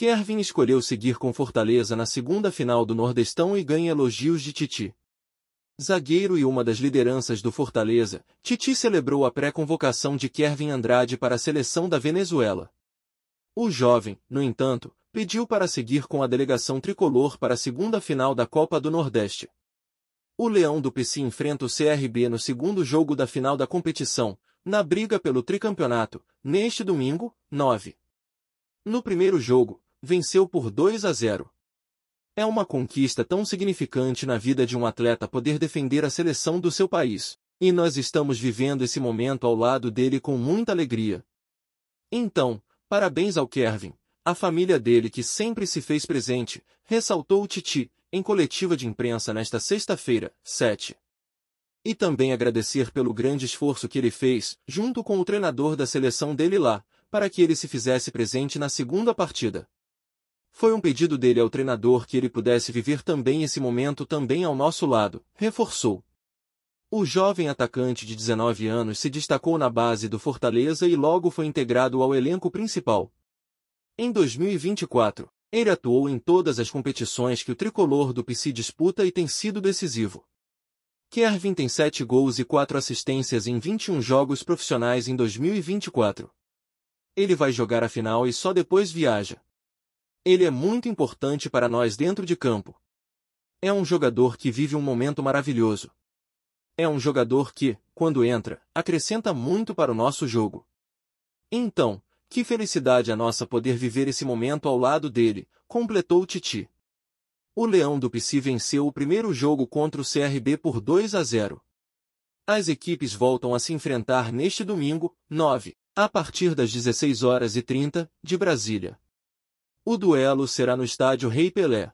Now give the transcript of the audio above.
Kervin escolheu seguir com Fortaleza na segunda final do Nordestão e ganha elogios de Titi. Zagueiro e uma das lideranças do Fortaleza, Titi celebrou a pré-convocação de Kervin Andrade para a seleção da Venezuela. O jovem, no entanto, pediu para seguir com a delegação tricolor para a segunda final da Copa do Nordeste. O Leão do Pici enfrenta o CRB no segundo jogo da final da competição, na briga pelo tricampeonato, neste domingo, 9. No primeiro jogo, venceu por 2 a 0. É uma conquista tão significante na vida de um atleta poder defender a seleção do seu país, e nós estamos vivendo esse momento ao lado dele com muita alegria. Então, parabéns ao Kervin, a família dele que sempre se fez presente, ressaltou o Titi, em coletiva de imprensa nesta sexta-feira, 7. E também agradecer pelo grande esforço que ele fez, junto com o treinador da seleção dele lá, para que ele se fizesse presente na segunda partida. Foi um pedido dele ao treinador que ele pudesse viver também esse momento também ao nosso lado, reforçou. O jovem atacante de 19 anos se destacou na base do Fortaleza e logo foi integrado ao elenco principal. Em 2024, ele atuou em todas as competições que o tricolor do PC disputa e tem sido decisivo. Kervin tem 7 gols e 4 assistências em 21 jogos profissionais em 2024. Ele vai jogar a final e só depois viaja, ele é muito importante para nós dentro de campo. É um jogador que vive um momento maravilhoso. É um jogador que, quando entra, acrescenta muito para o nosso jogo. Então, que felicidade a nossa poder viver esse momento ao lado dele, completou Titi. O Leão do Pici venceu o primeiro jogo contra o CRB por 2 a 0. As equipes voltam a se enfrentar neste domingo, 9, a partir das 16 horas e 30, de Brasília. O duelo será no estádio Rei Pelé.